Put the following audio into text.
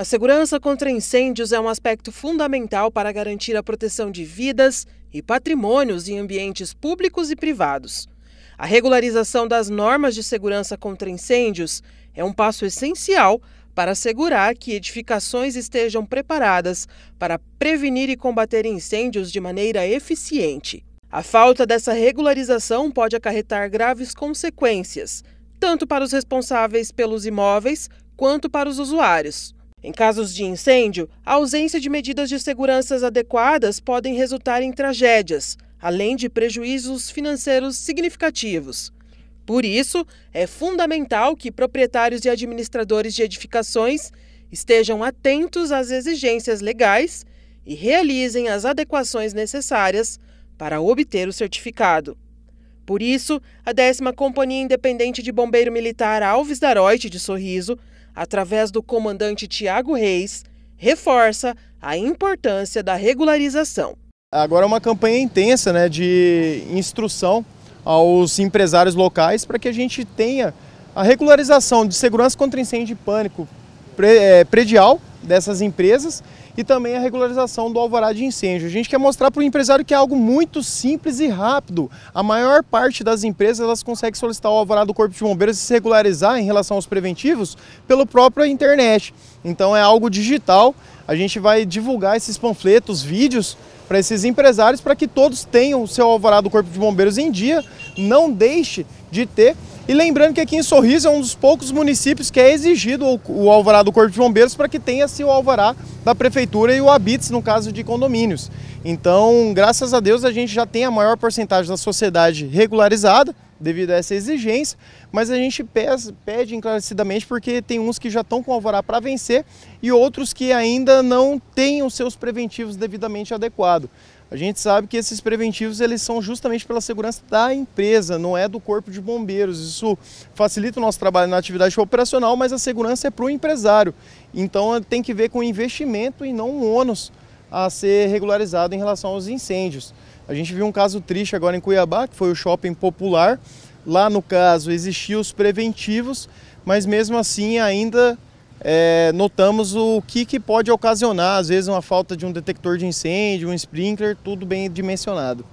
A segurança contra incêndios é um aspecto fundamental para garantir a proteção de vidas e patrimônios em ambientes públicos e privados. A regularização das normas de segurança contra incêndios é um passo essencial para assegurar que edificações estejam preparadas para prevenir e combater incêndios de maneira eficiente. A falta dessa regularização pode acarretar graves consequências, tanto para os responsáveis pelos imóveis quanto para os usuários. Em casos de incêndio, a ausência de medidas de segurança adequadas podem resultar em tragédias, além de prejuízos financeiros significativos. Por isso, é fundamental que proprietários e administradores de edificações estejam atentos às exigências legais e realizem as adequações necessárias para obter o certificado. Por isso, a 10 Companhia Independente de Bombeiro Militar Alves da de Sorriso, através do comandante Tiago Reis, reforça a importância da regularização. Agora é uma campanha intensa né, de instrução aos empresários locais para que a gente tenha a regularização de segurança contra incêndio e pânico eh, predial dessas empresas e também a regularização do alvará de incêndio. A gente quer mostrar para o empresário que é algo muito simples e rápido. A maior parte das empresas elas consegue solicitar o alvará do Corpo de Bombeiros e se regularizar em relação aos preventivos pelo próprio internet. Então é algo digital. A gente vai divulgar esses panfletos, vídeos para esses empresários para que todos tenham o seu alvará do Corpo de Bombeiros em dia. Não deixe de ter e lembrando que aqui em Sorriso é um dos poucos municípios que é exigido o, alvará do Corpo de Bombeiros para que tenha-se assim, o alvará da Prefeitura e o habites no caso de condomínios. Então, graças a Deus, a gente já tem a maior porcentagem da sociedade regularizada, devido a essa exigência, mas a gente pede encarecidamente porque tem uns que já estão com o alvará para vencer e outros que ainda não têm os seus preventivos devidamente adequados. A gente sabe que esses preventivos eles são justamente pela segurança da empresa, não é do corpo de bombeiros. Isso facilita o nosso trabalho na atividade operacional, mas a segurança é para o empresário. Então tem que ver com investimento e não um ônus a ser regularizado em relação aos incêndios. A gente viu um caso triste agora em Cuiabá, que foi o shopping popular. Lá no caso existiam os preventivos, mas mesmo assim ainda é, notamos o que, que pode ocasionar, às vezes, uma falta de um detector de incêndio, um sprinkler, tudo bem dimensionado.